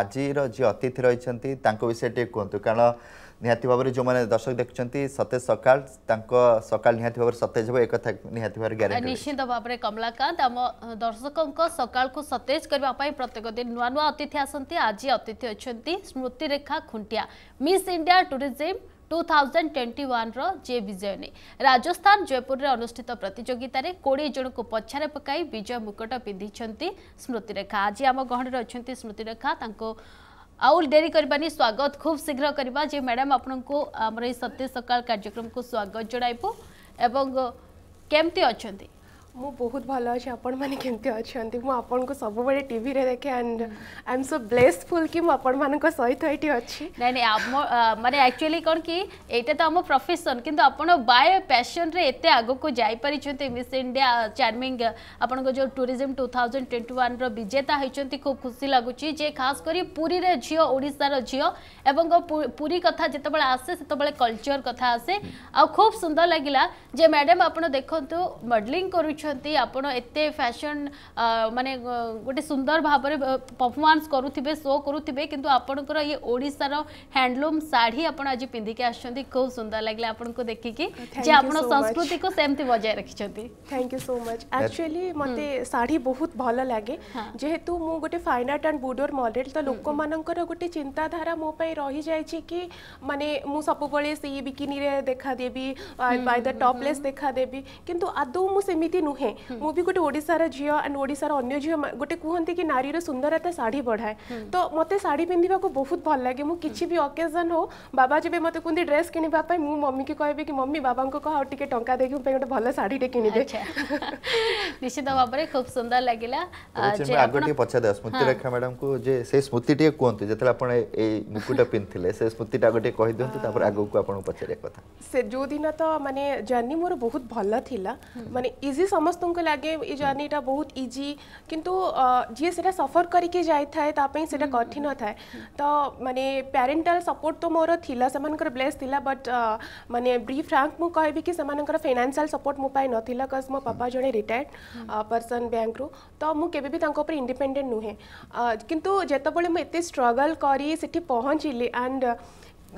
আজির যে অতিথি রয়েছেন তাঁর বিষয়ে টিকে কুহতু কারণ নিহতি ভাবে যে দর্শক দেখুম সতেজ সকাল তাঁক সকাল নিহতি ভাবে সতেজ হব একথা নিহতি ভাবে গ্যারেন্টি নিশ্চিত ভাবে কমলাকান্ত আম দর্শকঙ্ সকালকু সতেজ করা প্রত্যেক দিন নূয়া নূয়া অতিথি আসতে আজ অতিথি অনেক Smritirekha Khuntia Miss India Tourism two thousand twenty ୱାନ୍ର ଯିଏ ବିଜୟିନୀ ରାଜସ୍ଥାନ ଜୟପୁରରେ ଅନୁଷ୍ଠିତ ପ୍ରତିଯୋଗିତାରେ କୋଡ଼ିଏ ଜଣଙ୍କୁ ପଛାରେ ପକାଇ ବିଜୟ ମୁକୁଟ ପିନ୍ଧିଛନ୍ତି ସ୍ମୃତିରେଖା ଆଜି ଆମ ଗହଣରେ ଅଛନ୍ତି ସ୍ମୃତିରେଖା ତାଙ୍କୁ ଆଉ ଡେରି କରିବାନି ସ୍ୱାଗତ ଖୁବ୍ ଶୀଘ୍ର କରିବା ଯେ ମ୍ୟାଡ଼ାମ୍ ଆପଣଙ୍କୁ ଆମର ଏଇ ସତ୍ୟ ସକାଳ କାର୍ଯ୍ୟକ୍ରମକୁ ସ୍ୱାଗତ ଜଣାଇବୁ ଏବଂ କେମିତି ଅଛନ୍ତି ମୁଁ ବହୁତ ଭଲ ଅଛି ଆପଣମାନେ କେମିତି ଅଛନ୍ତି ମୁଁ ଆପଣଙ୍କୁ ସବୁବେଳେ ଟିଭିରେ ଦେଖେ and I am so blessful କି ମୁଁ ଆପଣମାନଙ୍କ ସହିତ ଏଇଠି ଅଛି ନାଇଁ ନାଇଁ ଆମ ମାନେ ଆକ୍ଚୁଆଲି କ'ଣ କି ଏଇଟା ତ ଆମ ପ୍ରଫେସନ୍ କିନ୍ତୁ ଆପଣ ବାଏ ପ୍ୟାସନ୍ରେ ଏତେ ଆଗକୁ ଯାଇପାରିଛନ୍ତି ମିସ୍ ଇଣ୍ଡିଆ ଚାର୍ମିଙ୍ଗ ଆପଣଙ୍କ ଯେଉଁ ଟୁରିଜିମ୍ ଟୁ ଥାଉଜେଣ୍ଡ ଟ୍ୱେଣ୍ଟି ୱାନ୍ର ବିଜେତା ହୋଇଛନ୍ତି ଖୁବ୍ ଖୁସି ଲାଗୁଛି ଯେ ଖାସ୍ କରି ପୁରୀର ଝିଅ ଓଡ଼ିଶାର ଝିଅ ଏବଂ ପୁରୀ କଥା ଯେତେବେଳେ ଆସେ ସେତେବେଳେ କଲଚର୍ କଥା ଆସେ ଆଉ ଖୁବ୍ ସୁନ୍ଦର ଲାଗିଲା ଯେ ମ୍ୟାଡ଼ାମ୍ ଆପଣ ଦେଖନ୍ତୁ ମଡ଼େଲିଂ କରୁଛନ୍ତି अच्छा फैशन मानने गोटे सुंदर भाव में परफमान्स करुवे शो करुवे कि आपणकर ये ओडार हैंडलूम शाढ़ी आज पिंधिक आस सुंदर लगे आपन देखिक संस्कृति को सेमती बजाय रखिज thank you so much actually मत शाढ़ी बहुत भल लगे जेहेतु मुझे गोटे fine art and boudoir model तो लोक मान गोटे चिंताधारा मोपाई रही जाए कि मानने सब बिकिनी देखादेवी टपलेस देखादेवी कि आदौ नुहे ମୁଁ ବି ଗୋଟେ ଓଡ଼ିଶାର ଝିଅ ଆଣ୍ଡ ଓଡ଼ିଶାର ଅନ୍ୟ ଝିଅ ଗୋଟେ କୁହନ୍ତି କି ନାରୀର ସୁନ୍ଦରତା ଶାଢ଼ୀ ବଢ଼ାଏ ତ ମୋତେ ଶାଢ଼ୀ ପିନ୍ଧିବାକୁ ବହୁତ ଭଲ ଲାଗେ ମୁଁ କିଛି ବି ଅକେଜନ୍ ହଉ ବାବା ଯେବେ ମୋତେ କୁହନ୍ତି ଡ୍ରେସ୍ କିଣିବା ପାଇଁ ମୁଁ ମମିକି କହିବି କି ମମି ବାବାଙ୍କୁ କହ ଆଉ ଟିକେ ଟଙ୍କା ଦେଇକି ମୋ ପାଇଁ ଗୋଟେ ଭଲ ଶାଢ଼ୀଟେ କିଣିଦେ ନିଶ୍ଚିତ ଭାବରେ ଖୁବ ସୁନ୍ଦର ଲାଗିଲା ଆଗ ଟିକେ ପଚାରିଦେବା ସ୍ମୃତିରେଖା ମ୍ୟାଡାମଙ୍କୁ ଯେ ସେ ସ୍ମୃତି ଟିକେ କୁହନ୍ତୁ ଯେତେବେଳେ ଆପଣ ଏଇ ମୁକୁଟ ପିନ୍ଧିଥିଲେ ସେ ସ୍ମୃତିଟା ଆଗ ଟିକେ କହିଦିଅନ୍ତୁ ତାପରେ ଆଗକୁ ଆପଣଙ୍କୁ ପଚାରିବା କଥା ସେ ଯୋଉ ଦିନ ତ ମାନେ ଜର୍ଣ୍ଣି ମୋର ବହୁତ ଭଲ ଥିଲା ମାନେ ଇଜି समस्त को लगे ये जर्नीटा बहुत इजी किंतु जी से सफर करके जाए से कठिन था तो मानने प्यारेटाल सपोर्ट तो मोर थी से ब्लेस थिला बट मानने ब्री फ्रांक मुझे कह कि फाइनेसियाल सपोर्ट मोप ना कज मो पापा जो रिटायर्ड पर्सन बैंक रू तो मुझे भी तर नुहे कितु जो एत स्ट्रगल करी पहुँचली एंड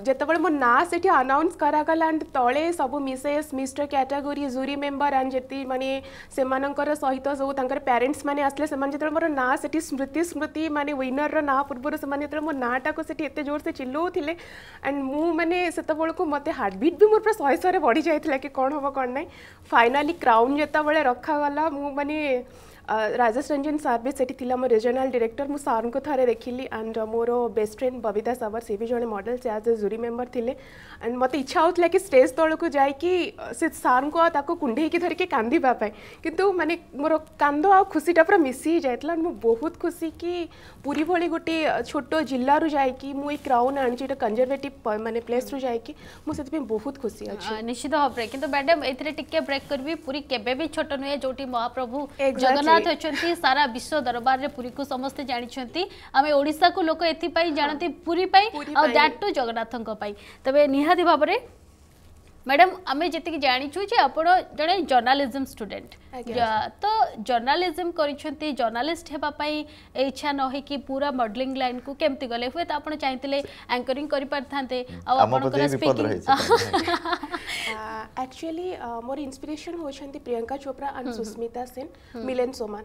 যেতবে মো না সেটি আনাউন্স করা গলা এন্ড তলে সব Mrs mister category jury member and যেতি মানে সেমানকর সহিত সব তাঙ্কর প্যারেন্টস মানে আসলে সেমান যেতবে মোর না সেটি স্মৃতি স্মৃতি মানে উইনর রা না পূর্বর সেমান যেতবে মো নাটাকু সেটি এতে জোর সে চিল্লাউলে এন্ড মু মানে সেতবেলকু মতে হার্টবিট বি মোর পুরা শহে শহে বড়ি যাইতিলা কি কোন হব কোন নাই ফাইনালি ক্রাউন যেতবে রখা গলা মু মানে राजेश रंजन सार भी सी थी मोर रिजनाल डिरेक्टर मुझ सारे को थे देखिली एंड मोर बेस्ट फ्रेंड बबिता सावर सी भी जो मडेल से आज ए जूरी मेम्बर थे एंड मत इच्छा होता कि स्टेज तौर को जाकि सारे कांदापे कि मानते मोर कांद खुशीटा पूरा मिसी ही जाता बहुत खुशी कि पूरी भाई गोटे छोट जिलूर जाकि क्राउन आनी कंजरवेट मानते प्लेस रू जा मुझे बहुत खुशी अच्छी निश्चित भाव कि मैडम ये ब्रेक करी पूरी के छोट नुए जो महाप्रभु जगन्नाथ জগন্নাথ অনেক সারা বিশ্ব দরবারে পুরী কু সমস্তে জাঁচান আমি ওড়শা কু লোক এপাই জাঁতি পুরী দ্যাট টু জগন্নাথ তবে নিহতি ভাবে ম্যাডাম আমি যেতে জাঁচু যে আপনার জন জর্নালিজম স্টুডেন্ট ତ ଜର୍ଣ୍ଣାଲିଜମ୍ କରିଛନ୍ତି ଜର୍ଣ୍ଣାଲିଷ୍ଟ ହେବା ପାଇଁ ଇଚ୍ଛା ନ ହେଇକି ପୁରା ମଡେଲିଂ ଲାଇନ୍କୁ କେମିତି ଗଲେ ହୁଏତ ଆପଣ ଚାହିଁଥିଲେ ଆଙ୍କରିଂ କରିପାରିଥାନ୍ତେ ଆଉ ଆପଣଙ୍କର ସ୍ପିକିଂ एक्चुअली मोर इंस्पिरेशन हो Priyanka Chopra and hmm, hmm. Sushmita Sen hmm. Milind Soman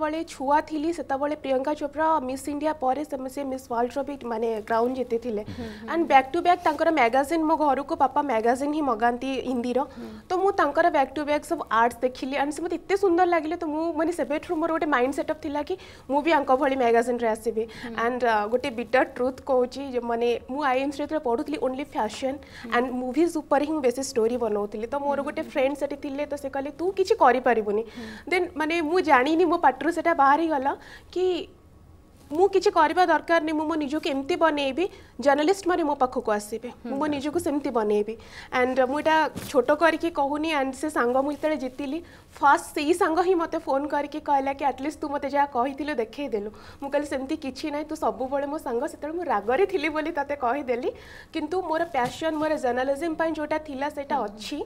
मुझे छुआ थी से प्रियंका चोपड़ा मिस इंडिया पर मिस वर्ल्ड रि मैंने ग्राउंड जीति and back to back magazine मो घर को पापा मैगजिन ही मगाती हिंदी तो मुझे बैक टू बैक सब आर्ट्स देखिली एंड से मत इतने सुंदर लगे तो मुझे मोर गोटे माइंड सेटअप थी कि मुझे भाई मैगजिन आसबी एंड गोटे बिटर ट्रुथ कहूँ मैंने आई एम्स पढ़ू थी ओनली फैशन एंड मुविज ସେ ଷ୍ଟୋରି ବନାଉଥିଲି ତ ମୋର ଗୋଟେ ଫ୍ରେଣ୍ଡ ସେଠି ଥିଲେ ତ ସେ କହିଲେ ତୁ କିଛି କରିପାରିବୁନି ଦେନ୍ ମାନେ ମୁଁ ଜାଣିନି ମୋ ପାଟିରୁ ସେଇଟା ବାହାରିଗଲା କି ମୁଁ କିଛି କରିବା ଦରକାର ନାହିଁ ମୁଁ ମୋ ନିଜକୁ ଏମିତି ବନେଇବି ଜର୍ଣ୍ଣାଲିଷ୍ଟମାନେ ମୋ ପାଖକୁ ଆସିବେ ମୁଁ ମୋ ନିଜକୁ ସେମିତି ବନେଇବି ଆଣ୍ଡ ମୁଁ ଏଇଟା ଛୋଟ କରିକି କହୁନି ଆଣ୍ଡ ସେ ସାଙ୍ଗ ମୁଁ ଯେତେବେଳେ ଜିତିଲି ଫାର୍ଷ୍ଟ ସେଇ ସାଙ୍ଗ ହିଁ ମୋତେ ଫୋନ୍ କରିକି କହିଲା କି ଆଟଲିଷ୍ଟ ତୁ ମୋତେ ଯାହା କହିଥିଲୁ ଦେଖେଇ ଦେଲୁ ମୁଁ କହିଲି ସେମିତି କିଛି ନାହିଁ ତୁ ସବୁବେଳେ ମୋ ସାଙ୍ଗ ସେତେବେଳେ ମୁଁ ରାଗରେ ଥିଲି ବୋଲି ତତେ କହିଦେଲି କିନ୍ତୁ ମୋର ପ୍ୟାସନ୍ ମୋର ଜର୍ଣ୍ଣାଲିଜିମ୍ ପାଇଁ ଯେଉଁଟା ଥିଲା ସେଇଟା ଅଛି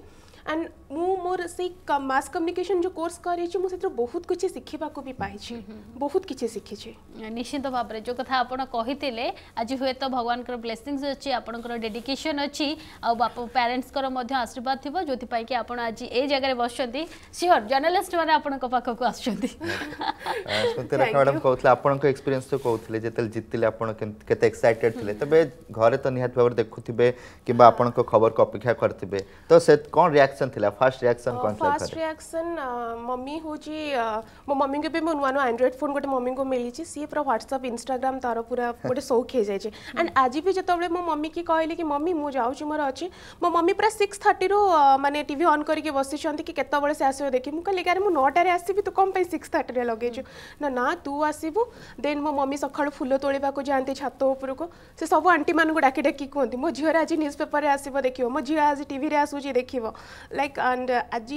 ଆଣ୍ଡ ମୁଁ ମୋର ସେଇ ମାସ୍ କମ୍ୟୁନିକେସନ୍ ଯେଉଁ କୋର୍ସ କରିଛି ମୁଁ ସେଥିରୁ ବହୁତ କିଛି ଶିଖିବାକୁ ବି ପାଇଛି ବହୁତ କିଛି ଶିଖିଛି ନିଶ୍ଚିନ୍ତ ଭାବରେ ଯେଉଁ କଥା ଆପଣ କହିଥିଲେ ଆଜି ହୁଏତ ଭଗବାନଙ୍କର ବ୍ଲେସିଂସ ଅଛି ଆପଣଙ୍କର ଡେଡିକେସନ୍ ଅଛି ଆଉ ବାପା ପ୍ୟାରେଣ୍ଟସଙ୍କର ମଧ୍ୟ ଆଶୀର୍ବାଦ ଥିବ ଯେଉଁଥିପାଇଁ କି ଆପଣ ଆଜି ଏ ଜାଗାରେ ବସିଛନ୍ତି ସିଓର ମାନେ ଆପଣଙ୍କ ପାଖକୁ ଆସୁଛନ୍ତି ସ୍ମୃତି କହୁଥିଲେ ଆପଣଙ୍କ ଏକ୍ସପିରିଏନ୍ସ ତ କହୁଥିଲେ ଯେତେବେଳେ ଜିତିଲେ ଆପଣ କେତେ ଏକ୍ସାଇଟେଡ୍ ଥିଲେ ତେବେ ଘରେ ତ ନିହାତି ଭାବରେ ଦେଖୁଥିବେ କିମ୍ବା ଆପଣଙ୍କ ଖବରକୁ ଅପେକ୍ଷା କରିଥିବେ ତ ସେ କ'ଣ ରିଆକ୍ସନ୍ रिएक्शन थिला फर्स्ट रिएक्शन कोन था फर्स्ट रिएक्शन मम्मी हो जी मो मम्मी के बे मो नवा एंड्राइड फोन गोटे मम्मी को मिली छी सी पर व्हाट्सएप इंस्टाग्राम तारो पूरा गोटे शौक हे जाय छी एंड आज भी जत मो मम्मी की कहले कि मम्मी मो जाउ छी मोर अछि मो मम्मी पूरा 6:30 रो माने टीवी ऑन करके बसी छथि कि केत बले से आसे देखि मु कहले यार मो 9:00 रे आसीबी तो कम पे 6:30 रे लगे छु ना ना तू आसीबु देन मो मम्मी सखळ फुल तोळीबा को जानते छत ऊपर को से सब आंटी मान को डाकी डाकी कोंती मो झियो आज न्यूज़पेपर रे आसीबो देखियो मो झियो आज टीवी रे आसु जे देखियो लाइक एंड आज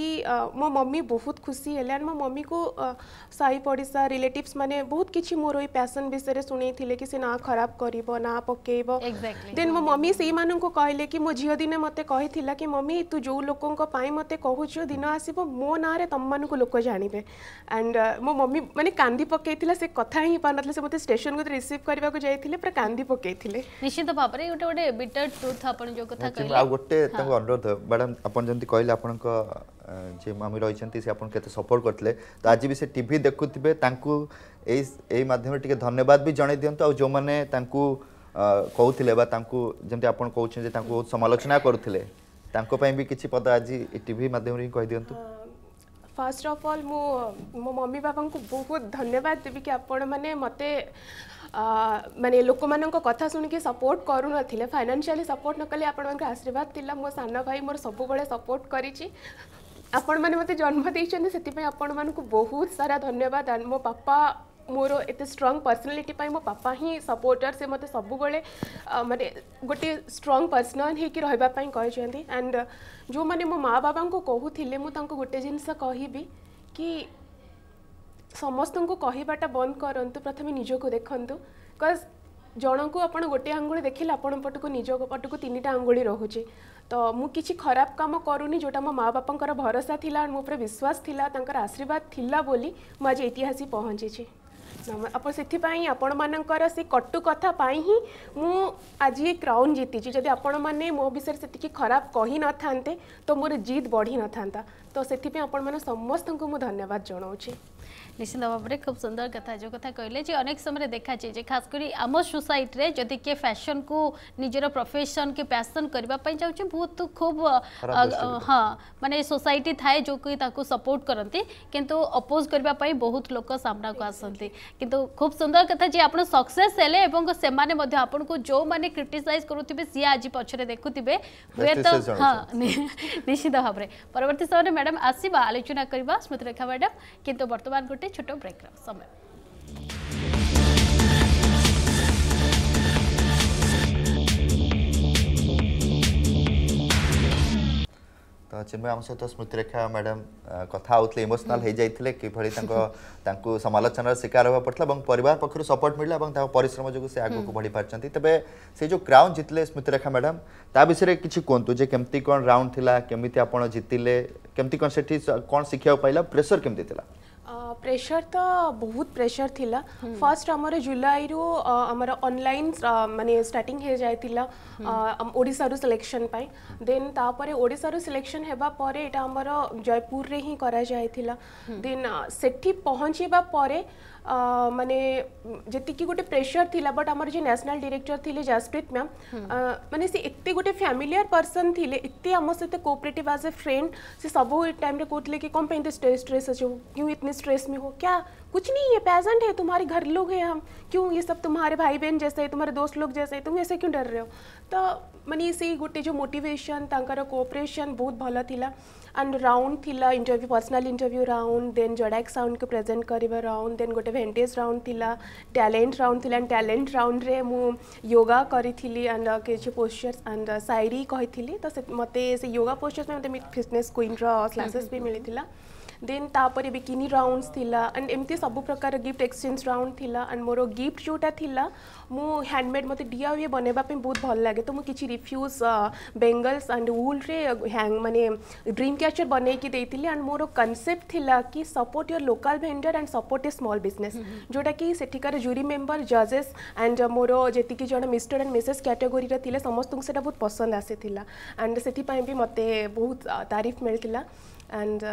मो मम्मी बहुत खुशी है एंड मो मम्मी को uh, साई पड़सा रिलेटिव्स मैंने बहुत किसी मोर ये पैसन विषय में शुणी थे कि सी ना खराब कर ना पकेब देन मो मम्मी से कहले कि मो झी दिन मत कही कि मम्मी तू जो लोकों मत कहु दिन आसो मो ना तुम मान लोक जानवे एंड uh, मो मम्मी मैंने कांदी पकई से कथा ही पार ना से मत स्टेशन को रिसीव करने को जाते पूरा कांदी पकई निश्चित भाव में गोटे गोटे बिटर ट्रुथ आप जो कथा कहले आ हाँ। अनुरोध मैडम आप कहले आपण जे मामी रही सपोर्ट करते तो आज भी से टी देखुथे मध्यम टी धन्यवाद भी जन दिंतु आ जो मैंने कहते जमी आप कहते बहुत समालोचना करुले भी किसी पद आज टी मध्यम ही दिंतु फास्ट अफ अल मु मम्मी बाबा को बहुत धन्यवाद देवी कि आपण मैंने मते मानने लोक मान कथ शुणी सपोर्ट करू ना फाइनेसी सपोर्ट नक आप आशीर्वाद थी मो सान भाई मोर सब सपोर्ट कर आपण मैंने मतलब जन्म देते से आपण मानक बहुत सारा धन्यवाद मो पापा मोर एत स्ट्रंग पर्सनालीटी मो पापा ही सपोर्टर से मत सब मैंने गोटे स्ट्रंग पर्सनाल होकर रही एंड जो मैंने मो माँ बाबा को कहते मुझे गोटे जिनस कह कि ସମସ୍ତଙ୍କୁ କହିବାଟା ବନ୍ଦ କରନ୍ତୁ ପ୍ରଥମେ ନିଜକୁ ଦେଖନ୍ତୁ ବିକଜ୍ ଜଣଙ୍କୁ ଆପଣ ଗୋଟିଏ ଆଙ୍ଗୁଳି ଦେଖିଲେ ଆପଣଙ୍କ ପଟକୁ ନିଜ ପଟକୁ ତିନିଟା ଆଙ୍ଗୁଳି ରହୁଛି ତ ମୁଁ କିଛି ଖରାପ କାମ କରୁନି ଯେଉଁଟା ମୋ ମା' ବାପାଙ୍କର ଭରସା ଥିଲା ମୋ ଉପରେ ବିଶ୍ୱାସ ଥିଲା ତାଙ୍କର ଆଶୀର୍ବାଦ ଥିଲା ବୋଲି ମୁଁ ଆଜି ଏଇଠି ପହଞ୍ଚିଛି ଆପଣ ସେଥିପାଇଁ ଆପଣମାନଙ୍କର ସେ କଟୁ କଥା ପାଇଁ ହିଁ ମୁଁ ଆଜି କ୍ରାଉନ୍ ଜିତିଛି ଯଦି ଆପଣମାନେ ମୋ ବିଷୟରେ ସେତିକି ଖରାପ କହିନଥାନ୍ତେ ତ ମୋର ଜିତ୍ ବଢ଼ିନଥାନ୍ତା तो से समस्त को मुझे धन्यवाद जनाऊँ निश्चित भाव में खूब सुंदर कथा जो कथा कहले जे अनेक समय देखा जे खास कर आम सोसाइटी जदि किए फैशन को निजर प्रफेसन के पैसन करने चाहिए बहुत खूब हाँ मानने सोसाइटी थाए जो कि सपोर्ट करती किंतु अपोज करने बहुत लोग सामना को आसती किंतु खूब सुंदर कथा जी आप सक्से जो मैंने क्रिटिसाइज करुवे सी आज पक्ष देखुवे हाँ निश्चित भाव में परवर्त समय ম্যাডাম আসবা আলোচনা করা স্মৃতিরেখা ম্যাডাম কিন্তু বর্তমান গোটে ছোট ব্রেক্র সময় ତ ଚିନ୍ମୟ ଆମ ସହିତ ସ୍ମୃତିରେଖା ମ୍ୟାଡ଼ାମ୍ କଥା ହେଉଥିଲେ ଇମୋସନାଲ୍ ହୋଇଯାଇଥିଲେ କିଭଳି ତାଙ୍କ ତାଙ୍କୁ ସମାଲୋଚନାର ଶିକାର ହେବାକୁ ପଡ଼ିଥିଲା ଏବଂ ପରିବାର ପକ୍ଷରୁ ସପୋର୍ଟ ମିଳିଲା ଏବଂ ତାଙ୍କ ପରିଶ୍ରମ ଯୋଗୁଁ ସେ ଆଗକୁ ବଢ଼ି ପାରିଛନ୍ତି ତେବେ ସେ ଯେଉଁ କ୍ରାଉନ୍ ଜିତିଲେ ସ୍ମୃତିରେଖା ମ୍ୟାଡ଼ାମ୍ ତା ବିଷୟରେ କିଛି କୁହନ୍ତୁ ଯେ କେମିତି କ'ଣ ରାଉଣ୍ଡ ଥିଲା କେମିତି ଆପଣ ଜିତିଲେ କେମିତି କ'ଣ ସେଠି କ'ଣ ଶିଖିବାକୁ ପାଇଲା ପ୍ରେସର୍ କେମିତି ଥିଲା ପ୍ରେସର ତ ବହୁତ ପ୍ରେସର ଥିଲା ଫାର୍ଷ୍ଟ ଆମର ଜୁଲାଇରୁ ଆମର ଅନଲାଇନ୍ ମାନେ ଷ୍ଟାର୍ଟିଂ ହେଇଯାଇଥିଲା ଓଡ଼ିଶାରୁ ସିଲେକ୍ସନ୍ ପାଇଁ ଦେନ୍ ତାପରେ ଓଡ଼ିଶାରୁ ସିଲେକ୍ସନ୍ ହେବା ପରେ ଏଇଟା ଆମର ଜୟପୁରରେ ହିଁ କରାଯାଇଥିଲା ଦେନ୍ ସେଠି ପହଞ୍ଚିବା ପରେ ମାନେ ଯେତିକି ଗୋଟେ ପ୍ରେସର ଥିଲା ବଟ୍ ଆମର ଯେ ନ୍ୟାସନାଲ୍ ଡିରେକ୍ଟର ଥିଲେ ଜାସପ୍ରୀତ ମ୍ୟାମ୍ ମାନେ ସେ ଏତେ ଗୋଟେ ଫ୍ୟାମିଲିଆର ପର୍ସନ୍ ଥିଲେ ଏତେ ଆମ ସହିତ କୋଅପରେଟିଭ୍ ଆଜ୍ ଏ ଫ୍ରେଣ୍ଡ ସେ ସବୁ ଟାଇମ୍ରେ କହୁଥିଲେ କି କ'ଣ ପାଇଁ ଏତେ ଷ୍ଟ୍ରେସ୍ ଅଛି କ୍ୟୁ ଇତନି ଷ୍ଟ୍ରେସ୍ देश में हो क्या कुछ नहीं है पेजेंट है तुम्हारे घर लोग हैं हम क्यों ये सब तुम्हारे भाई बहन जैसे है तुम्हारे दोस्त लोग जैसे है तुम ऐसे क्यों डर रहे हो तो मैंने से गोटे जो मोटिवेशन तर कोऑपरेशन बहुत भल थिला एंड राउंड थी interview personal interview round then जडाक साउंड को प्रेजेंट करवा राउंड देन गोटे भेन्टेज राउंड थी टैलेंट राउंड थी एंड टैलेंट राउंड में मु योगा करी एंड किसी पोस्चर्स एंड शायरी कही तो मत से योगा पोस्चर्स में मतलब फिटनेस क्वीन रो क्लासेस भी मिली देन तापर बिकिनी राउंडस थिला एंड एमती सब प्रकार गिफ्ट एक्सचेंज राउंड थिला एंड मोर गिफ्ट जोटा थिला मु हैंडमेड मत डीआईए बनैबा बहुत भल लगे तो मुझे किछि रिफ्यूज बेंगल्स एंड वूल रे हैंग माने ड्रीम कैचर बनै एंड मोर कांसेप्ट कि support your local vendor and support a small business जोटा कि सेठिकार जूरी मेंबर जजेस एंड मोर जी जण मिस्टर एंड मिसेस कैटेगोरी रे समस्त सेटा बहुत पसंद आसीथिला एंड सेठी पाई बहुत तारीफ मिलथिला एंड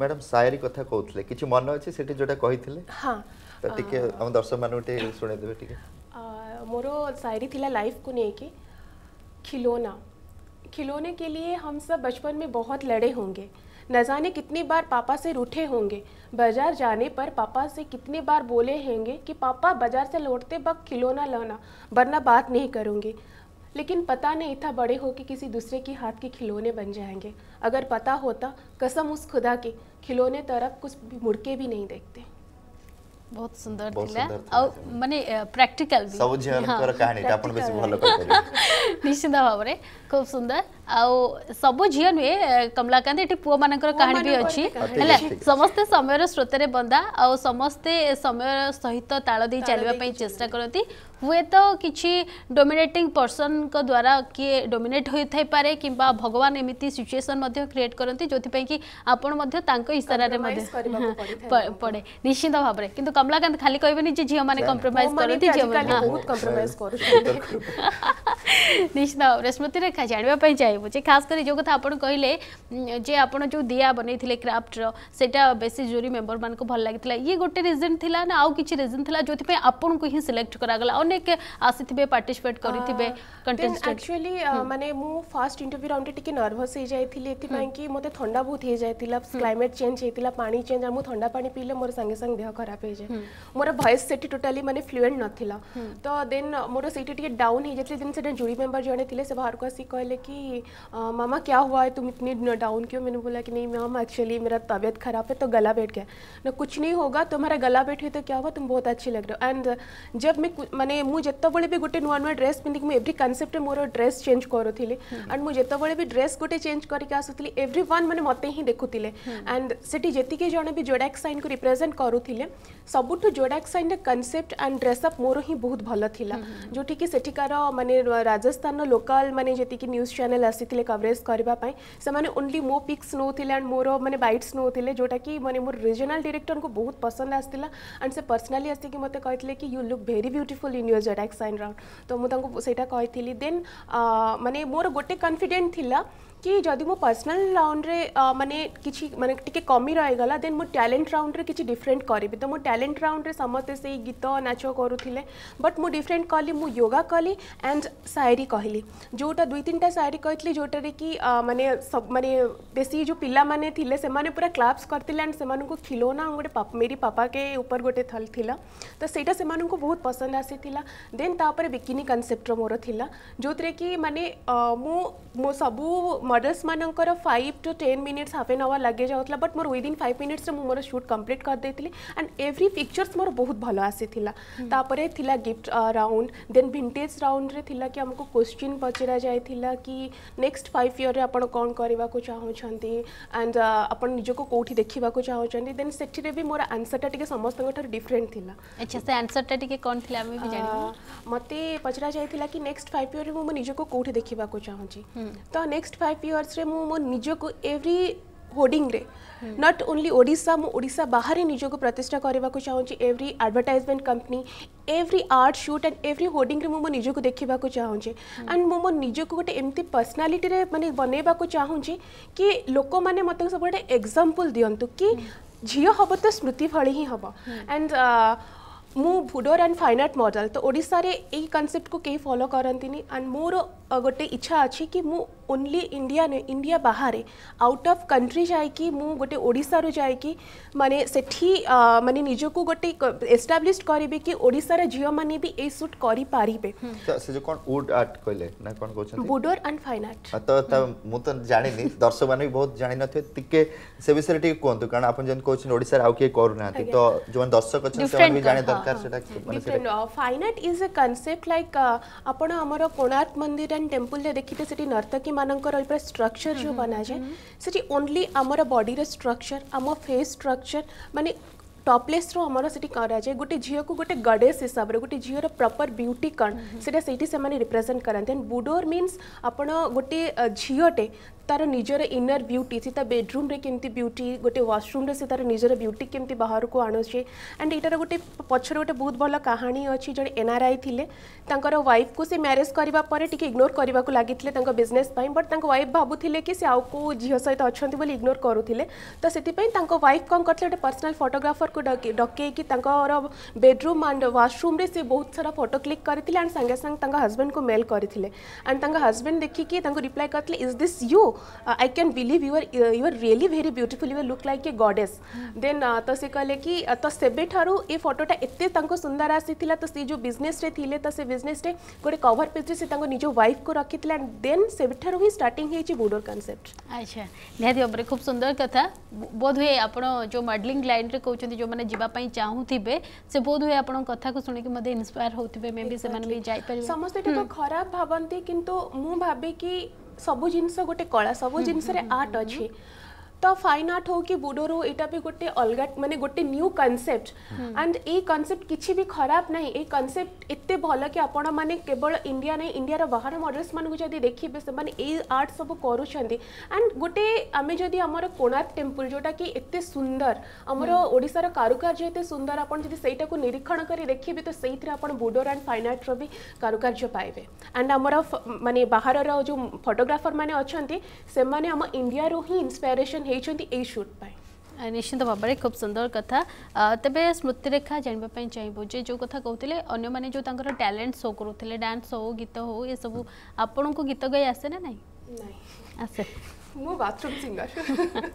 मैडम शायरी कथा कहउतले किछ मन अछि सेटि जोटा कहिथिले हां त टिके हम दर्शक मानु टिके सुने देबे टिके मोरो शायरी थिला लाइफ को नेके खिलौना खिलौने के लिए हम सब बचपन में बहुत लड़े होंगे न जाने कितनी बार पापा से रूठे होंगे बाजार जाने पर पापा से कितनी बार बोले होंगे कि पापा बाजार से लौटते वक्त खिलौना लाना वरना बात नहीं करूंगी लेकिन पता नहीं था बड़े हो कि किसी दूसरे की हाथ के खिलौने बन जाएंगे अगर पता होता कसम उस खुदा के खिलौने तरफ कुछ मुड़के भी नहीं देखते बहुत सुंदर मैंने हाँ, तो प्रैक्टिकल निश्चिंत भाव में खूब सुंदर आउ सब झील नुहे कमलाकांत ये पुह मान कहानी भी अच्छी समस्ते समय श्रोतें बंदा आ समस्ते समय सहित ताल चलने चेस्टा करती हुए तो किसी डोमिनेटिंग पर्सन को द्वारा किए डोमिनेट हो पारे कि भगवान एमती सिचुएसन क्रिएट करते जो कि आपारा पड़े निश्चिंत भाव में कि कमलाकांत खाली कहे झील मैंने कंप्रोमाइज कर निश्चित भाव में स्मृति रेखा जानवापी चाहिए खास कर जो क्या आप जो दि बनई थे क्राफ्टर से बेस जोरी मेम्बर मानक भल लगी ये गोटे रिजन थी ना आउ किसी रिजन थी जो आपको ही सिलेक्ट करागला अनेक आसीथिबे पार्टिसिपेट करथिबे एक्चुअली माने मु फर्स्ट इंटरव्यू राउंड टिके नर्वस हे जायथिली एति पई कि बहुत हे जायथिला क्लाइमेट चेंज हेतिला पानी चेंज आ मु ठंडा पीले मोर संगे संग देह खराब हे जाय मोर वॉइस सेटी टोटली माने फ्लुएंट नथिला तो देन मोर सेटी टिके डाउन हे जेतले दिन से जुरी मेंबर जने थिले बाहर को असि कहले कि मामा क्या हुआ है तुम इतनी डाउन क्यों मैंने बोला कि नहीं मैम एक्चुअली मेरा तबीयत खराब है तो गला बैठ गया ना कुछ नहीं होगा तुम्हारा गला बैठ हुई तो क्या हुआ तुम बहुत अच्छी लग रहे हो एंड जब मैं माने मुझे भी गोटे नुआ नुआ ड्रेस पिंधिक एव्री कनसेप्ट मोर ड्रेस चेंज करी एंड मुझे भी ड्रेस गोटे चेंज करके आसूली एव्री वन मैंने मत ही देखुते एंड से जी जन भी जोडाक सैन को रिप्रेजेंट करुले सबुठ जोडाक सैन कनसेप्ट एंड ड्रेसअप मोर ही बहुत भल था जोटि कि सेठिकार मानने राजस्थान लोकाल मानने जीक न्यूज चैनल आसी कवरेज करने ओनली मो पिक्स नौते एंड मोर मैंने बैट्स नौते जोटा कि मैंने मोर रिजनाल डिरेक्टर को बहुत पसंद आसाला एंड से पर्सनाली आसिक मत कहते कि you look very beautiful in new Z X sign तो मुझे तो सेटा कही देन मानने मोर गोटे कनफिडेन्ट थिला कि जदि मो पर्सनल राउंड रे मानने किसी मैं टी कमी रहीगला देन मो टैलेंट राउंड रे किसी डिफरेंट करी तो मो टैलेंट राउंड रे समस्ते से गीत नाच करुले बट मु डिफरेंट कली मु योगा कली एंड सायरी कहली जोटा दुई तीन टा सायरी कही जोटे कि मानने मानने बेस जो पिलाने से पूरा क्लाब्स करते एंड से खिलौना गोटे मेरी पापा के ऊपर गोटे थल थी तो सहीटा से बहुत पसंद आसी देन बिकिनी कनसेप्टर मोर थी जो थे कि मानने मु सबू मर्डर्स मान five to ten minutes half an hour लगे जाऊला बट मोर विदिन फाइव मिनिट्स मोर सुट कम्प्लीट कर करदे एंड एव्री पिक्चर्स मोर बहुत भल आसी हम्म. थिला गिफ्ट राउंड देन भिंटेज राउंड्रे थिला कि आमको क्वेश्चन पचरा जाए कि नेक्स्ट फाइव इयर आप कौन करवाक चाहूँ एंड uh, आप निजक कौटी देखा चाहूँ देन से भी मोर आंसर टाइम समस्त डिफरेन्ट थी अच्छा से आंसर टी कौन थी मत पचरा जाता कि नेक्स्ट फाइव इयर मुझे निजक कौटी देखा चाहूँ तो नेक्स्ट फाइव फाइव इयर्स मु मो निजो को एवरी नट ओनली ओडा मुझा बाहर निजक प्रतिष्ठा करने को चाहूँगी every advertisement company every art shoot and every hoarding मुझे निज्क देखा चाहे एंड मुझे निज्क गोटे एमती पर्सनालीटी मानते बनवा चाहूँगी कि लोक मैंने मत सब एक्जामपल दिंतु कि झील हम तो स्मृति भली ही हम and boudoir and fine art model तो ओडार यही कनसेप्ट को कहीं फलो करती एंड मोर गोटे इच्छा अच्छी कि ओनली इंडिया ने इंडिया बाहर आउट ऑफ कंट्री जाकि गोटे ओडार जाकि माने हम्म। से माने निजक गोटे एस्टाब्लीश करी कि ओडार झील मैंने भी ये सुट करें बुडोर एंड फाइन आर्ट तो, तो मुझे तो जानी दर्शक मैंने भी बहुत जान निके से विषय कहुत कारण आप कहते हैं ओडार आउ किए करना तो जो दर्शक अच्छे जाना दरकार दरकार सेटा माने से fine art is a concept like आपण हमर कोणार्क मंदिर एंड टेंपल रे देखिते सेटी नर्तकी मानंकर ऊपर स्ट्रक्चर जो बना जे सेटी ओनली हमर बॉडी रे स्ट्रक्चर हमर फेस स्ट्रक्चर माने टॉपलेस रो हमर सेटी करा जे गुटे झियो को गुटे गडेस हिसाब रे गुटे झियो रो प्रॉपर ब्यूटी कण सेटा सेटी से माने रिप्रेजेंट करन देन बुडोर मींस आपण गुटे झियो तार निजर इनर ब्यूटी से बेडरूम रे केमती ब्यूटी गोटे वाशरूम रे से तार निजर ब्यूटी केमती बाहर को आणुचे एंड एटार गोटे पचर गोटे बहुत भल कहानी अच्छी जड़े एनआरआई थे वाइफ को से मैरेज करबा परे इग्नोर करने को लागिथिले तांकर बिजनेस बट वाइफ भावुले कि सी आउ को झील सहित अच्छा इग्नोर करुथिले तो से वाइफ कौन करते गोटे पर्सनल फोटोग्राफर को डके कि तांकर बेडरूम एंड वाशरूम से बहुत सारा फोटो क्लिक करते एंड सांगे संग हजबैंड को मेल करते एंड हजबैंड हस्बैंड रिप्लाय करते is this you I can believe your you are really very beautiful you look like a goddess then तो सी कहे कि तो से ए फटोटा एत सुंदर आसी तो सी जो बिजनेस रे तो से बिजनेस गोटे कवर पेज से निज वाइफ को रखिथिला एंड देन से ही स्टार्टिंग हेची बुडर कांसेप्ट अच्छा निहाती भाବରେ खूब सुंदर कथा बोध हुए आप जो मडलींग लाइन में कहउछंती जो मैंने जीवा चाहूबे से बोध हुए आप कथा को सुने के मदे इंस्पायर मे भी से माने समस्त तो हम्म। खराब भावती कि मुझे भाबे कि ସବୁ ଜିନିଷ ଗୋଟେ କଳା ସବୁ ଜିନିଷରେ ଆର୍ଟ ଅଛି तो फाइन आर्ट हो कि बुडोर हो यहाँ भी गोटे अलग मानते गोटे न्यू कनसेप्ट एंड ये कनसेप्ट किसी भी खराब ना ये कनसेप्ट एत भल कि आपण केवल इंडिया नहीं इंडिया बाहर मडर्स मानक जब देखिए आर्ट सब करुँच एंड गोटे आम जब आम कोणार्क टेम्पल जोटा कि एत सुंदर आमर हम्म। ओडार कारुकर्ज सुंदर आपटा को निरीक्षण कर देखिए तो से बुडोर आंड फाइन आर्टर भी कारुकर्ज पाए एंड आमर मानने बाहर जो फटोग्राफर मैंने अच्छा से इंडिया हिंस इन्स्पायरेसन होती निश्चित भाव में खूब सुंदर कथ तबे स्मृतिरेखा जानवाप चाहिए जे जो कथा कहते अं मैंने जो टैलेंट शो करते डांस हो गीत हो ये सब आपण को गीत गई आसे ना नहीं आसे बाथरूम सिंगर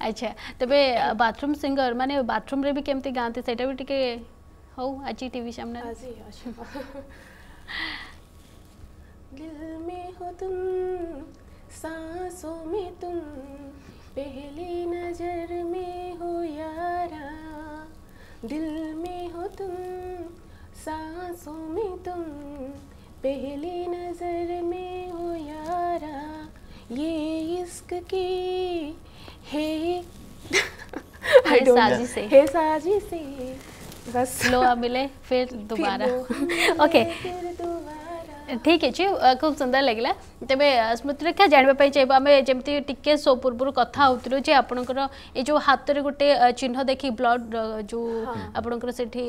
अच्छा तबे बाथरूम सिंगर माने बाथरूम भी कमी गाते सेटा भी टिके हौ आज सांसों में तुम पहली नजर में हो यारा दिल में हो तुम सांसों में तुम पहली नजर में हो यारा ये इश्क की है हे साजी से है साजी से बस लो मिले फिर दोबारा ओके ठीक अच्छे खूब सुंदर लगे तेज स्मृतिरेखा जानवाप चाहिए आम जमी टी सो पूर्व कथा हो जे आपंकर जो हाथ में गोटे चिन्ह देखी ब्लड जो हाँ। मानते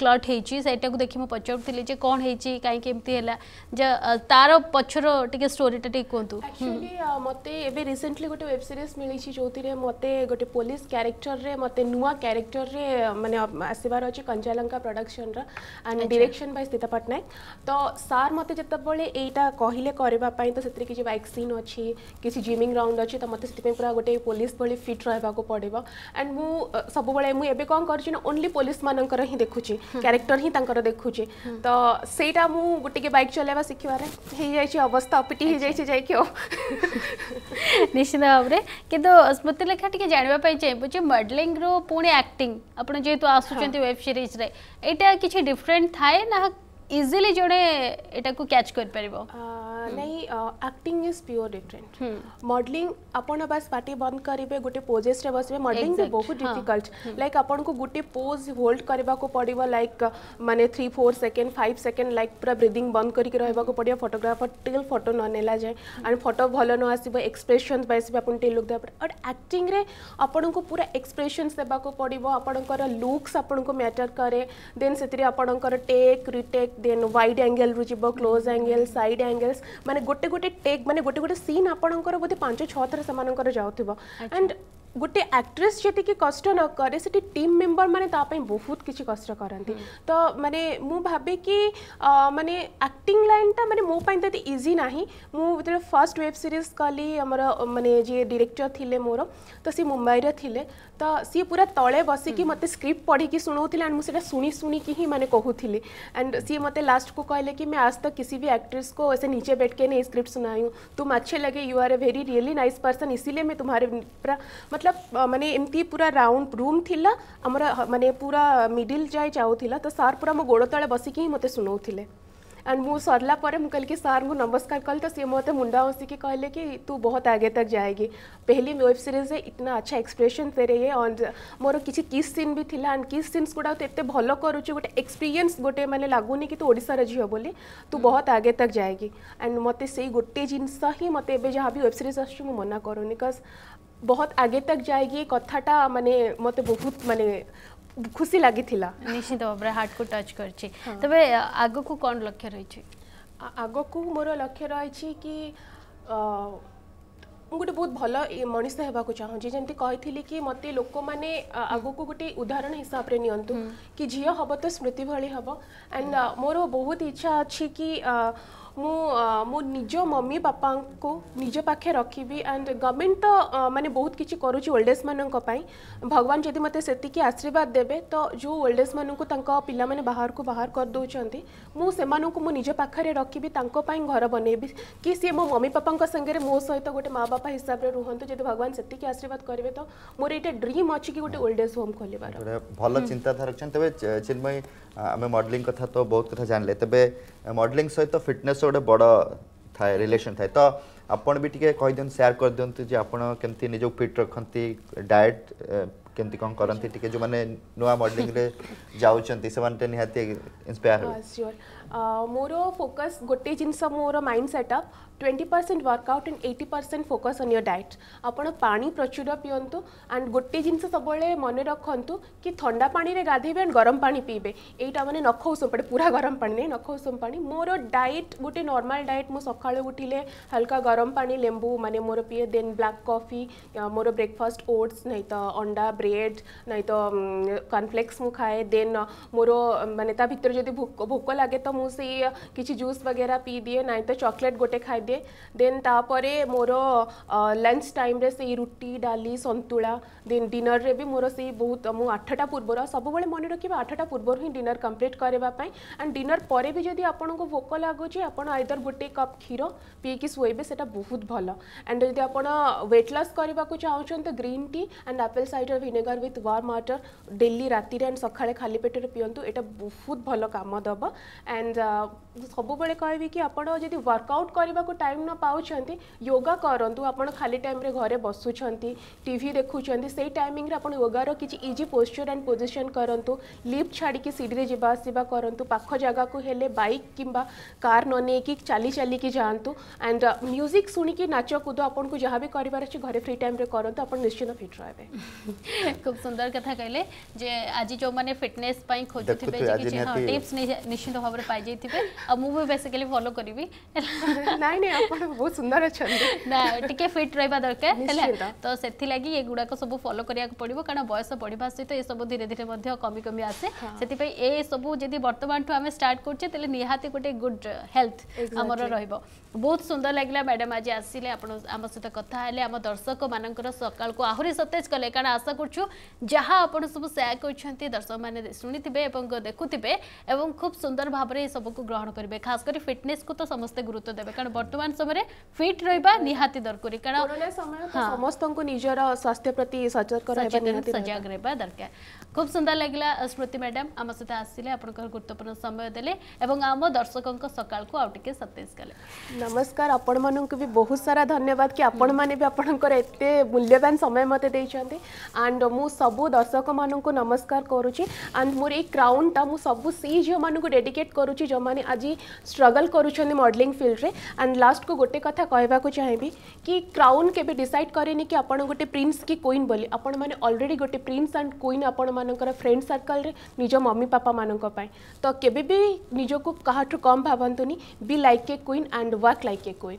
क्लट होटा को देख मुझे पचारूली कौन हो कहीं तार पक्षर स्टोरी स्टोरीटा टे कहतु मत रिसेंटली गोटे वेब सीरीज मिली जो थे मत गोटे पुलिस क्यारेक्टर में मत नुआ क्यारेक्टर में मानते आसबार अच्छे कंजालंका प्रडक्शन रिरेक्शन बाय स्थित पट्टनायक तो सार मत जिते बेटा कहले करवाई तो से किसी सीन अच्छी किसी जिमिंग राउंड अच्छी तो मत से पूरा गोटे पुलिस भाई फिट रहा पड़ो एंड मु सब मुझे कौन कर ओनली पुलिस मान देखुची क्यारेक्टर हिं देखुची तो सहीटा मुझे बैक चलवा शिखे अवस्था पिटी निश्चित भाव में कि स्मृति लेखा टी जानापी चाहिए मडलींग रू पुणी आक्टिंग आपड़ जेहतु आसुच्च वेब सीरीज रे किसी डिफरेन्ट थाए ना ইজিলি জনে এটাকু ক্যাচ করি পারিব ନାଇଁ acting is pure different modeling ଆପଣ ବାସ୍ ପାଟି ବନ୍ଦ କରିବେ ଗୋଟେ ପୋଜେସ୍ରେ ବସିବେ ମଡେଲିଂ ବହୁତ ଡିଫିକଲ୍ଟ ଲାଇକ୍ ଆପଣଙ୍କୁ ଗୋଟେ ପୋଜ୍ ହୋଲ୍ଡ କରିବାକୁ ପଡ଼ିବ ଲାଇକ୍ ମାନେ three four second five second like ପୁରା ବ୍ରିଦିଂ ବନ୍ଦ କରିକି ରହିବାକୁ ପଡ଼ିବ ଫଟୋଗ୍ରାଫର ଟିଲ୍ ଫଟୋ ନ ନେଲା ଯାଏ ଆଣ୍ଡ ଫଟୋ ଭଲ ନ ଆସିବ ଏକ୍ସପ୍ରେସନ୍ସ ବାଇସିବ ଆପଣ ଟିଲ୍ ଲୁକ୍ ଦେବା ବଟ୍ ଆକ୍ଟିଂରେ ଆପଣଙ୍କୁ ପୁରା ଏକ୍ସପ୍ରେସନ୍ସ ଦେବାକୁ ପଡ଼ିବ ଆପଣଙ୍କର ଲୁକ୍ସ ଆପଣଙ୍କୁ ମ୍ୟାଟର କରେ ଦେନ୍ ସେଥିରେ ଆପଣଙ୍କର ଟେକ୍ ରିଟେକ୍ देन ୱାଇଡ୍ ଆଙ୍ଗେଲ୍ରୁ ଯିବ କ୍ଲୋଜ୍ ଆଙ୍ଗେଲ୍ ସାଇଡ୍ ଆଙ୍ଗେଲ୍ସ ମାନେ ଗୋଟେ ଗୋଟେ ଟେକ୍ ମାନେ ଗୋଟେ ଗୋଟେ ସିନ୍ ଆପଣଙ୍କର ବୋଧେ ପାଞ୍ଚ ଛଅ ଥର ସେମାନଙ୍କର ଯାଉଥିବ ଆଣ୍ଡ गोटे आक्ट्रेस जी कष्ट न करे से टीम मेम्बर मैंने बहुत किसी कष्ट करती तो मु भावे कि मानने आक्टिंग टा मैंने मोप इजी ना मुझे फर्स्ट वेब सीरीज कली आम मानने जी डिरेक्टर थे मोर तो सी मुंबईर थे तो सी पूरा तले बस कि मतलब स्क्रिप्ट पढ़ी शुणा एंड मुझे शुणी शुणी ही मैंने कहूली एंड सी मत लास्ट को कहले कि मैं आज तक किसी भी आक्ट्रेस को ऐसे नीचे बैठ के नहीं स्क्रिप्ट सुनाई तुम अच्छे लगे you are a very really nice person इसीलिए मैं तुम्हारे पूरा मतलब माने एमती पूरा राउंड रूम थी हमर माने पूरा मिडिल जाए जाऊला तो सार पूरा मो गोड़ तले बसिक मत शुणाऊले एंड मुझ सरला मुझे कि सार को नमस्कार कल तो सी मत मुंडा हसिकी कहले कि तू बहुत आगे तक जाएगी पहली वेब सीरीज इतना अच्छा एक्सप्रेशन दे रही है एंड मोर किसी किस सीन भी थी एंड किस सीन्स गुड़ा तो ये भल करुचु गोटे एक्सपीरियंस गोटे मैंने लगुनि कि तू ओार झील बोली तू हम्म। बहुत आगे तक जाएगी एंड मत से गोटे जिनस ही मत जहाँ भी वेब सीरीज आस मना करूनी बिकज ବହୁତ ଆଗେ ତକ୍ ଯାଏଗି ଏ କଥାଟା ମାନେ ମୋତେ ବହୁତ ମାନେ ଖୁସି ଲାଗିଥିଲା ନିଶ୍ଚିତ ଭାବରେ ହାର୍ଟକୁ ଟଚ୍ କରିଛି ତେବେ ଆଗକୁ କ'ଣ ଲକ୍ଷ୍ୟ ରହିଛି ଆଗକୁ ମୋର ଲକ୍ଷ୍ୟ ରହିଛି କି ମୁଁ ଗୋଟେ ବହୁତ ଭଲ ମଣିଷ ହେବାକୁ ଚାହୁଁଛି ଯେମିତି କହିଥିଲି କି ମୋତେ ଲୋକମାନେ ଆଗକୁ ଗୋଟେ ଉଦାହରଣ ହିସାବରେ ନିଅନ୍ତୁ କି ଝିଅ ହେବ ତ ସ୍ମୃତି ଭଳି ହେବ ଆଣ୍ଡ ମୋର ବହୁତ ଇଚ୍ଛା ଅଛି କି ମୁଁ ମୋ ନିଜ ମମି ବାପାଙ୍କୁ ନିଜ ପାଖେ ରଖିବି ଆଣ୍ଡ ଗଭର୍ଣ୍ଣମେଣ୍ଟ ତ ମାନେ ବହୁତ କିଛି କରୁଛି ଓଲ୍ଡେଜ୍ମାନଙ୍କ ପାଇଁ ଭଗବାନ ଯଦି ମୋତେ ସେତିକି ଆଶୀର୍ବାଦ ଦେବେ ତ ଯେଉଁ ଓଲ୍ଡେଜ୍ମାନଙ୍କୁ ତାଙ୍କ ପିଲାମାନେ ବାହାରକୁ ବାହାର କରିଦେଉଛନ୍ତି ମୁଁ ସେମାନଙ୍କୁ ମୋ ନିଜ ପାଖରେ ରଖିବି ତାଙ୍କ ପାଇଁ ଘର ବନେଇବି କି ସିଏ ମୋ ମମି ବାପାଙ୍କ ସାଙ୍ଗରେ ମୋ ସହିତ ଗୋଟେ ମା ବାପା ହିସାବରେ ରୁହନ୍ତୁ ଯଦି ଭଗବାନ ସେତିକି ଆଶୀର୍ବାଦ କରିବେ ତ ମୋର ଏଇଟା ଡ୍ରିମ୍ ଅଛି କି ଗୋଟେ ଓଲ୍ଡେଜ୍ ହୋମ୍ ଖୋଲିବାର ଭଲ ଚିନ୍ତାଧାରା ରଖିଛନ୍ତି ତେବେ ଚିନ୍ମୟୀ ଆମେ ମଡ଼େଲିଂ କଥା ତ ବହୁତ କଥା ଜାଣିଲେ ତେବେ ମଡ଼େଲିଂ ସହିତ ଫିଟନେସ୍ ଗୋଟେ ବଡ଼ ଥାଏ ରିଲେସନ୍ ଥାଏ ତ ଆପଣ ବି ଟିକେ କହିଦିଅନ୍ତୁ ସେୟାର କରିଦିଅନ୍ତୁ ଯେ ଆପଣ କେମିତି ନିଜକୁ ଫିଟ୍ ରଖନ୍ତି ଡାଏଟ୍ କେମିତି କ'ଣ କରନ୍ତି ଟିକେ ଯେଉଁମାନେ ନୂଆ ମଡ଼େଲିଂରେ ଯାଉଛନ୍ତି ସେମାନେ ନିହାତି ଇନ୍ସପାୟାର ହେବେ ମୋର ଫୋକସ୍ ଗୋଟେ ଜିନିଷ ମୋର mind setup twenty percent workout and eighty percent focus on your diet ଆପଣ ପାଣି ପ୍ରଚୁର ପିଅନ୍ତୁ ଆଣ୍ଡ ଗୋଟେ ଜିନିଷ ସବୁବେଳେ ମନେ ରଖନ୍ତୁ କି ଥଣ୍ଡା ପାଣିରେ ଗାଧୋଇବେ ଆଣ୍ଡ ଗରମ ପାଣି ପିଇବେ ଏଇଟା ମାନେ ନଖ ଉଷୁମ ପାଣି ପୁରା ଗରମ ପାଣି ନାହିଁ ନଖ ଉଷୁମ ପାଣି ମୋର ଡାଏଟ୍ ଗୋଟେ ନର୍ମାଲ୍ ଡାଏଟ୍ ମୁଁ ସକାଳୁ ଉଠିଲେ ହାଲକା ଗରମ ପାଣି ଲେମ୍ବୁ ମାନେ ମୋର ପିଏ ଦେନ୍ ବ୍ଲାକ୍ କଫି ମୋର ବ୍ରେକଫାଷ୍ଟ ଓଟ୍ସ ନାହିଁ ତ ଅଣ୍ଡା ବ୍ରେଡ୍ ନାହିଁ ତ କର୍ଣ୍ଣଫ୍ଲେକ୍ସ ମୁଁ ଖାଏ ଦେନ୍ ମୋର ମାନେ ତା ଭିତରେ ଯଦି ଭୋକ ଭୋକ ଲାଗେ ତ ମୁଁ ᱥᱤ কিচি জুস वगैरा पी दिए নাই তা চকলেট গটে খাইদে দেন তারপরে মোর লঞ্চ টাইম রে সি রুটি ডালি সন্তুলা দেন ডিনার রে বি মোর সি বহুত মু 8টা পূর্বর সববালে মনে রাখিব 8টা পূর্বর হিন ডিনার কমপ্লিট করেবা পাই এন্ড ডিনার পরে বি যদি আপণক ভোক লাগো জি আপণ আইদার গটে কাপ খিরো পি কিস হইবে সেটা বহুত ভালো এন্ড যদি আপণ ওয়েট লস করিবা কো চাওচেন ত green tea and apple cider vinegar with ওয়ার ওয়াটার ডেইলি রাতি রে এন্ড সখারে খালি পেটে পিয়ন্তু এটা বহুত ভালো কাম দবা এন্ড एंड सब कह कि आप वर्कआउट करने को टाइम न पाँच योगा करूँ आप खाली टाइम घरे बसुँ टीवी देखुं से टाइमिंग आप योगार किसी इजी पोस्चर एंड पोजिशन करूँ लिफ्ट छाड़ी सीढ़ी में जावासवा करूँ पाख जगह को हेले बैक कि कार न नहीं चली चलिक जातु एंड म्यूजिक शुणिकी नाच कूद आपको जहाँ भी कर घर फ्री टाइम करते फिट रहा खूब सुंदर कथा कहले आज जो मैंने फिटने खोजुए टीप्स निश्चित भाव ପାଇଯାଇଥିବେ ଆଉ ମୁଁ ବି ବେସିକାଲି ଫଲୋ କରିବି ନାଇଁ ନାଇଁ ଆପଣ ବହୁତ ସୁନ୍ଦର ଅଛନ୍ତି ନା ଟିକେ ଫିଟ୍ ରହିବା ଦରକାର ହେଲା ତ ସେଥିଲାଗି ଏଗୁଡ଼ାକ ସବୁ ଫଲୋ କରିବାକୁ ପଡ଼ିବ କାରଣ ବୟସ ବଢ଼ିବା ସହିତ ଏସବୁ ଧୀରେ ଧୀରେ ମଧ୍ୟ କମି କମି ଆସେ ସେଥିପାଇଁ ଏସବୁ ଯଦି ବର୍ତ୍ତମାନଠୁ ଆମେ ଷ୍ଟାର୍ଟ କରୁଛେ ତାହେଲେ ନିହାତି ଗୋଟେ ଗୁଡ୍ ହେଲ୍ଥ ଆମର ରହିବ ବହୁତ ସୁନ୍ଦର ଲାଗିଲା ମ୍ୟାଡ଼ାମ୍ ଆଜି ଆସିଲେ ଆପଣ ଆମ ସହିତ କଥା ହେଲେ ଆମ ଦର୍ଶକମାନଙ୍କର ସକାଳକୁ ଆହୁରି ସତେଜ କଲେ କାରଣ ଆଶା କରୁଛୁ ଯାହା ଆପଣ ସବୁ ସେୟାର କରିଛନ୍ତି ଦର୍ଶକମାନେ ଶୁଣିଥିବେ ଏବଂ ଦେଖୁଥିବେ ଏବଂ ଖୁବ୍ ସୁନ୍ଦର ଭାବରେ सबको ग्रहण करेंगे खासकर फिटनेस को तो समस्त गुरुत्व देते कारण बर्तमान समय फिट रहा निरकारी कारण समस्त निजर स्वास्थ्य प्रति सजग रहा दरकार खूब सुंदर लगेगा स्मृति मैडम आम सहित आसे आप गुरुत्वपूर्ण समय देम दर्शकों सका सतेज कले नमस्कार आपण मन को भी बहुत सारा धन्यवाद कि आपण मैंने भी आपत मूल्यवान समय मत एंड मु सब दर्शक मान नमस्कार करुच्ची एंड मोर य क्राउनटा मुझ सब सी झील मानक डेडिकेट कर पड़ुची जो मैंने आज स्ट्रगल करुँच मडलींग फिल्ड में एंड लास्ट को गोटे कथा कहवाक चाहे कि क्राउन के डिसाइड कैनि कि आप गोटे प्रिन्स कि क्वीन बोली आपरेडी गोटे प्रिन्स आंड क्वीन आपण मानकर फ्रेंड सर्कल निज मम्मी पापा मान तो केबे भी निजक काठू कम भावतुनि be like a queen and work like a queen